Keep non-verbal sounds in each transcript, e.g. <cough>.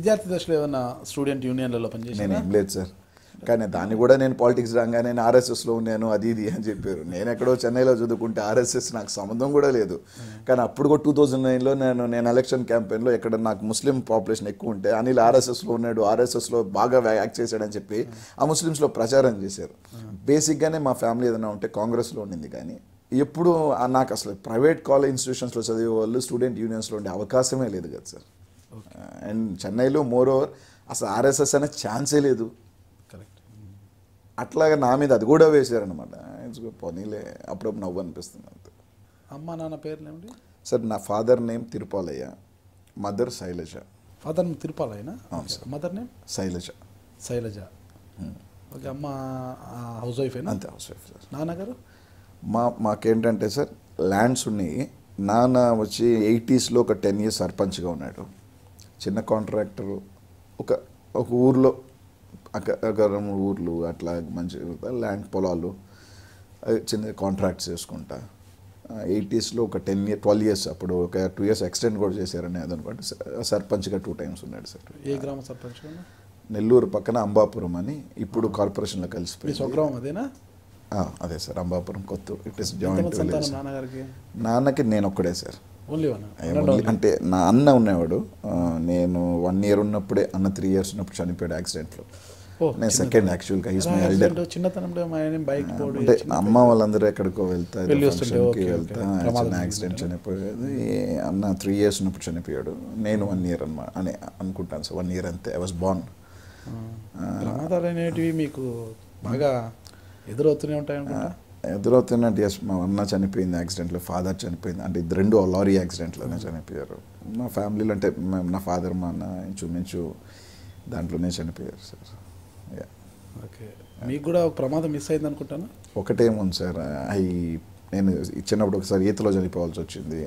విద్యార్థి దశలో ఏదైనా స్టూడెంట్ యూనియన్లలో పనిచేసి నేను ఏం లేదు సార్ కానీ దాన్ని కూడా నేను పాలిటిక్స్ రాగానే నేను ఆర్ఎస్ఎస్లో ఉన్నాను అది ఇది అని చెప్పారు నేను ఎక్కడో చెన్నైలో చదువుకుంటే ఆర్ఎస్ఎస్ నాకు సంబంధం కూడా లేదు కానీ అప్పుడు కూడా టూ థౌజండ్ నైన్లో నేను నేను ఎలక్షన్ క్యాంపెయిన్లో ఎక్కడ నాకు ముస్లిం పాపులేషన్ ఎక్కువ ఉంటే అనిల్ ఆర్ఎస్ఎస్లో ఉన్నాడు ఆర్ఎస్ఎస్లో బాగా యాక్ట్ చేశాడని చెప్పి ఆ ముస్లిమ్స్లో ప్రచారం చేశారు బేసిక్గానే మా ఫ్యామిలీ ఏదైనా ఉంటే కాంగ్రెస్లో ఉండింది కానీ ఎప్పుడు నాకు అసలు ప్రైవేట్ కాలేజ్ ఇన్స్టిట్యూషన్స్లో చదివే వాళ్ళు స్టూడెంట్ యూనియన్స్లో ఉండే అవకాశమే లేదు కదా సార్ అండ్ చెన్నైలో మోర్ ఓవర్ అసలు ఆర్ఎస్ఎస్ అనే ఛాన్సే లేదు కరెక్ట్ అట్లాగా నా మీద అది కూడా వేసారనమాట ఇట్స్ పోనీలే అప్పుడప్పుడు నవ్వు అనిపిస్తుంది అంతే అమ్మ నాన్న ఏమిటి సార్ నా father name Tirupalayya mother Shailaja father name తిరుపాలయ్యనా mother name Shailaja Shailaja hmm. Okay అమ్మ హౌస్ వైఫ్ అంతే హౌస్ వైఫ్ సార్ నాన్నగారు మా మాకేంటంటే సార్ ల్యాండ్స్ ఉన్నాయి నాన్న వచ్చి ఎయిటీస్లో ఒక టెన్ ఇయర్స్ సర్పంచ్గా ఉన్నాడు చిన్న కాంట్రాక్టరు ఒక ఒక ఊర్లో అక్క రెండు ఊర్లు అట్లా మంచి ల్యాండ్ పొలాలు చిన్న కాంట్రాక్ట్స్ చేసుకుంటా ఎయిటీస్లో ఒక టెన్ ఇయర్ ట్వెల్వ్ ఇయర్స్ అప్పుడు ఒక టూ ఇయర్స్ ఎక్స్టెండ్ కూడా చేశారని అదనుకోండి సర్పంచ్గా టూ టైమ్స్ ఉన్నాడు సార్ ఏ గ్రామ సర్పంచ్ నెల్లూరు పక్కన అంబాపురం అని ఇప్పుడు కార్పొరేషన్లో కలిసిపోయి స్వగ్రామం అదేనా అదే సార్ అంబాపురం కొత్త ఇట్ ఇస్ జాయింట్ నాన్నకి నేను ఒక్కడే సార్ అంటే నా అన్న ఉన్నవాడు నేను వన్ ఇయర్ ఉన్నప్పుడే అన్న త్రీ ఇయర్స్ ఉన్నప్పుడు చనిపోయాడు యాక్సిడెంట్లో నేను సెకండ్ యాక్చువల్గా ఈజ్ మై ఎల్డర్ అంటే అమ్మ వాళ్ళందరూ ఎక్కడికో వెళ్తా ఫంక్షన్కి యాక్సిడెంట్ చనిపోయేది అన్న త్రీ ఇయర్స్ ఉన్నప్పుడు చనిపోయాడు నేను వన్ ఇయర్ అనమాట అని అనుకుంటాను సార్ వన్ ఇయర్ అంతే ఐ వాస్ బాన్ అనేటివి మీకు బాగా ఎదురవుతూనే ఉంటాయి ఎదురవుతున్న ఎస్ మా అన్న చనిపోయింది యాక్సిడెంట్లో ఫాదర్ చనిపోయింది అంటే ఇది రెండు లారీ యాక్సిడెంట్లోనే చనిపోయారు మా ఫ్యామిలీలో అంటే నా ఫాదర్ మా అన్న ఇంచుమించు దాంట్లోనే చనిపోయారు సార్ యా ఓకే మీకు కూడా ప్రమాదం మిస్ అయింది అనుకుంటాను ఒకటేముంది సార్ అవి నేను ఇచ్చినప్పుడు ఒకసారి ఈతలో చనిపోవాల్సి వచ్చింది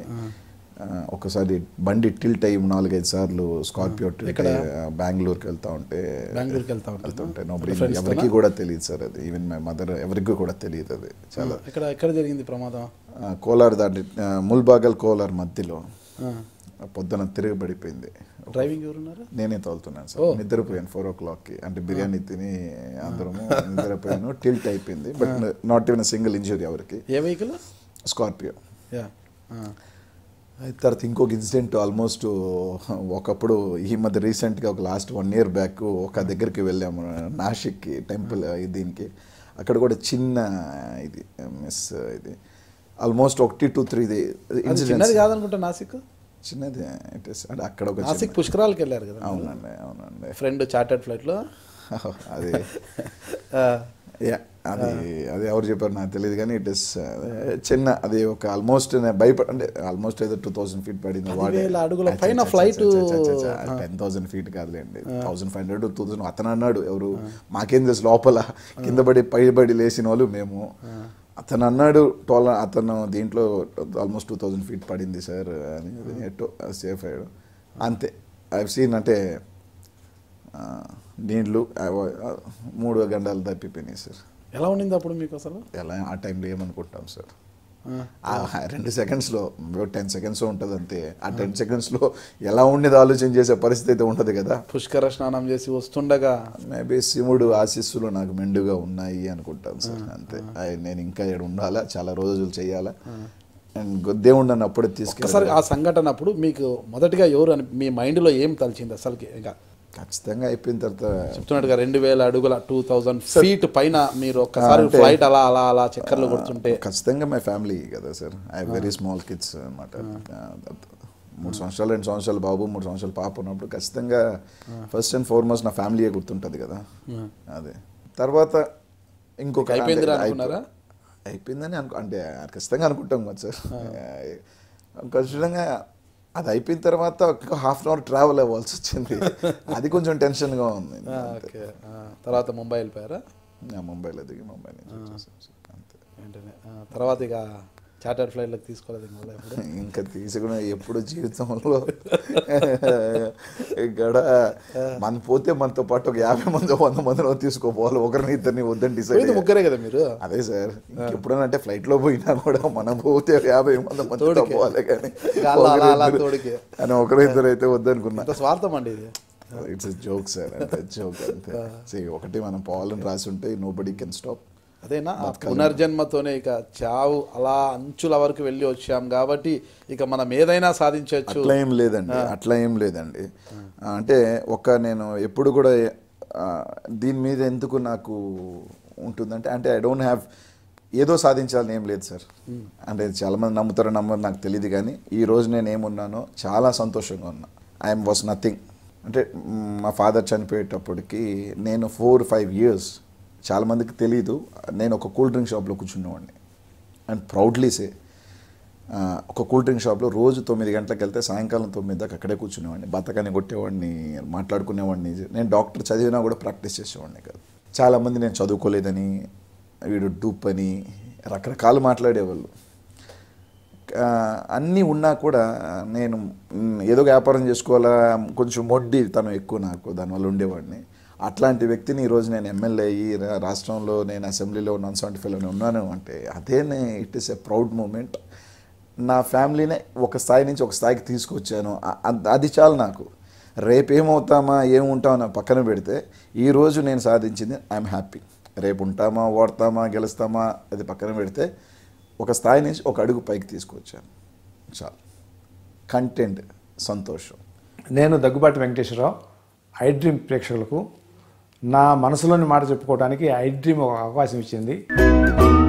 ఒకసారి బండి టిల్ట్ అయ్యి నాలుగైదు సార్లు స్కార్పియో ఇక్కడ బెంగళూరుకి వెళ్తా ఉంటే వెళ్తా ఎవరికి కూడా తెలియదు సార్ అది ఈవెన్ మై మదర్ ఎవరికి కూడా తెలియదు అది చాలా ఇక్కడ ఎక్కడ జరిగింది ప్రమాదం కోలార్ దాటి ముల్బాగల్ కోలార్ మధ్యలో పొద్దున తిరగబడిపోయింది డ్రైవింగ్ ఎవరున్నారు నేనే తోలుతున్నాను సార్ నిద్రపోయాను ఫోర్ ఓ క్లాక్ కి అంటే బిర్యానీ తిని అందరము నిద్రపోయాను టిల్ట్ అయిపోయింది but not even single injury ఎవరికి ఏ వెహికల్ స్కార్పియో తర్వాత ఇంకొక ఇన్సిడెంట్ ఆల్మోస్ట్ ఒకప్పుడు ఈ మధ్య రీసెంట్గా ఒక లాస్ట్ వన్ ఇయర్ బ్యాక్ ఒక దగ్గరికి వెళ్ళాము నాసిక్కి టెంపుల్ దీనికి అక్కడ కూడా చిన్న ఇది మిస్ ఇది ఆల్మోస్ట్ ఒకటి టూ త్రీ ఇన్సిడెంట్ కాదనుకుంటా నాసిక్ చిన్నది అంటే అక్కడ ఒక నాసిక్ పుష్కరాలకు వెళ్ళారు కదా అవునండి అవునండి ఫ్రెండ్ చార్టర్డ్ ఫ్లైట్లో <laughs> అదే అది ah. అది ఎవరు చెప్పారు నాకు తెలియదు కానీ ఇట్ ఇస్ uh, చిన్న అది ఒక ఆల్మోస్ట్ భయపడ అంటే ఆల్మోస్ట్ ఏదో టూ థౌసండ్ ఫీట్ పడింది అడుగుల పైన ఫ్లైట్ టెన్ థౌసండ్ ఫీట్ కాదులేండి thousand five hundred two thousand అతను అన్నాడు ఎవరు ah. మాకేం తెలుసు లోపల ah. కింద పడి పైబడి లేచిన వాళ్ళు మేము అతను అన్నాడు టోల్ అతను దీంట్లో ఆల్మోస్ట్ టూ థౌజండ్ ఫీట్ పడింది సార్ అని ఎట్టో సేఫ్ అయ్యాడు అంతే ఐ సీన్ అంటే దీంట్లో మూడు గంటలు తప్పిపోయినాయి సార్ ఎలా ఉండింది అప్పుడు మీకు అసలు ఎలా ఆ టైంలో ఏమనుకుంటాం సార్ రెండు సెకండ్స్లో టెన్ సెకండ్స్ ఉంటుంది అంతే ఆ టెన్ సెకండ్స్లో ఎలా ఉండేది ఆలోచన చేసే పరిస్థితి అయితే ఉంటుంది కదా పుష్కర స్నానం చేసి వస్తుండగా మేబీ శివుడు ఆశీస్సులు నాకు మెండుగా ఉన్నాయి అనుకుంటాను సార్ అంతే నేను ఇంకా ఇక్కడ ఉండాలా చాలా రోజులు చేయాలా అండ్ దేవుడు తీసుకు తీసుకెళ్ళి ఆ సంఘటన అప్పుడు మీకు మొదటిగా ఎవరు అని మీ మైండ్లో ఏం తలచింది అసలుకి ఇంకా ఖచ్చితంగా అయిపోయిన తర్వాత చెప్తున్నాడు రెండు వేల అడుగుల టూ థౌజండ్ ఫీట్ పైన మీరు ఒకసారి ఫ్లైట్ అలా అలా అలా చక్కర్లు కొడుతుంటే ఖచ్చితంగా మై ఫ్యామిలీ కదా sir I very small kids అనమాట మూడు సంవత్సరాలు రెండు సంవత్సరాలు బాబు మూడు సంవత్సరాలు పాప ఉన్నప్పుడు ఖచ్చితంగా ఫస్ట్ అండ్ ఫార్మోస్ట్ నా ఫ్యామిలీయే గుర్తుంటుంది కదా అదే తర్వాత ఇంకొక అయిపోయిందని అనుకు అంటే ఖచ్చితంగా అనుకుంటాం కదా సార్ ఖచ్చితంగా అది అయిపోయిన తర్వాత ఒక హాఫ్ అన్ అవర్ ట్రావెల్ అవ్వాల్సి వచ్చింది అది కొంచెం టెన్షన్గా ఉంది ఓకే తర్వాత ముంబై వెళ్ళిపోయారా ముంబైలో దిగి ముంబై నుంచి అంతే తర్వాత ఇక చార్టర్ ఫ్లైట్లకు తీసుకోలేదు మళ్ళీ ఇంకా తీసుకున్న ఎప్పుడు జీవితంలో ఇక్కడ మనం పోతే మనతో పాటు ఒక యాభై మంది వంద మందిలో తీసుకోపోవాలి ఒకరిని ఇద్దరిని వద్దని డిసైడ్ ముగ్గురే కదా మీరు అదే సార్ ఎప్పుడైనా అంటే ఫ్లైట్లో పోయినా కూడా మనం పోతే యాభై మంది మంది పోవాలి కానీ అని ఒకరి ఇద్దరు అయితే వద్దనుకున్నా స్వార్థం అండి ఇది ఇట్స్ జోక్ సార్ జోక్ అంతే ఒకటి మనం పోవాలని రాసి ఉంటే నో బడీ కెన్ స్టాప్ అదేనా పునర్జన్మతోనే ఇక చావు అలా అంచుల వరకు వెళ్ళి వచ్చాం కాబట్టి ఇక మనం ఏదైనా సాధించవచ్చు అట్లా ఏం లేదండి అట్లా ఏం లేదండి అంటే ఒక నేను ఎప్పుడు కూడా దీని మీద ఎందుకు నాకు ఉంటుందంటే అంటే ఐ డోంట్ హ్యావ్ ఏదో సాధించాలని ఏం లేదు సార్ అంటే చాలామంది నమ్ముతారో నమ్మరు నాకు తెలియదు కానీ ఈ రోజు నేను ఏమున్నానో చాలా సంతోషంగా ఉన్నా ఐఎమ్ వాస్ నథింగ్ అంటే మా ఫాదర్ చనిపోయేటప్పటికి నేను ఫోర్ ఫైవ్ ఇయర్స్ చాలామందికి తెలియదు నేను ఒక కూల్ డ్రింక్ షాప్లో కూర్చున్నవాడిని అండ్ ప్రౌడ్లీ సే ఒక కూల్ డ్రింక్ షాప్లో రోజు తొమ్మిది గంటలకు వెళ్తే సాయంకాలం తొమ్మిది దాకా అక్కడే కూర్చునేవాడిని బతకని కొట్టేవాడిని మాట్లాడుకునేవాడిని నేను డాక్టర్ చదివినా కూడా ప్రాక్టీస్ చేసేవాడిని కాదు చాలామంది నేను చదువుకోలేదని వీడు డూప్ అని రకరకాలు మాట్లాడేవాళ్ళు అన్నీ ఉన్నా కూడా నేను ఏదో వ్యాపారం చేసుకోవాలా కొంచెం మొడ్డి తను ఎక్కువ నాకు దానివల్ల ఉండేవాడిని అట్లాంటి వ్యక్తిని ఈరోజు నేను ఎమ్మెల్యే అయ్యి రాష్ట్రంలో నేను అసెంబ్లీలో వన్ సెవెంటీ ఫెలోని ఉన్నాను అంటే అదేనే it is a proud moment నా ఫ్యామిలీనే ఒక స్థాయి నుంచి ఒక స్థాయికి తీసుకొచ్చాను అది చాలు నాకు రేపేమవుతామా ఏముంటామా పక్కన పెడితే ఈరోజు నేను సాధించింది ఐఎమ్ హ్యాపీ రేపు ఉంటామా ఓడతామా గెలుస్తామా అది పక్కన పెడితే ఒక స్థాయి నుంచి ఒక అడుగు పైకి తీసుకొచ్చాను చాలు కంటెంట్ సంతోషం నేను దగ్గుబాటి వెంకటేశ్వరరావు ఐ డ్రీమ్ ప్రేక్షకులకు నా మనసులోని మాట చెప్పుకోవడానికి ఐ డ్రీమ్ ఒక అవకాశం ఇచ్చింది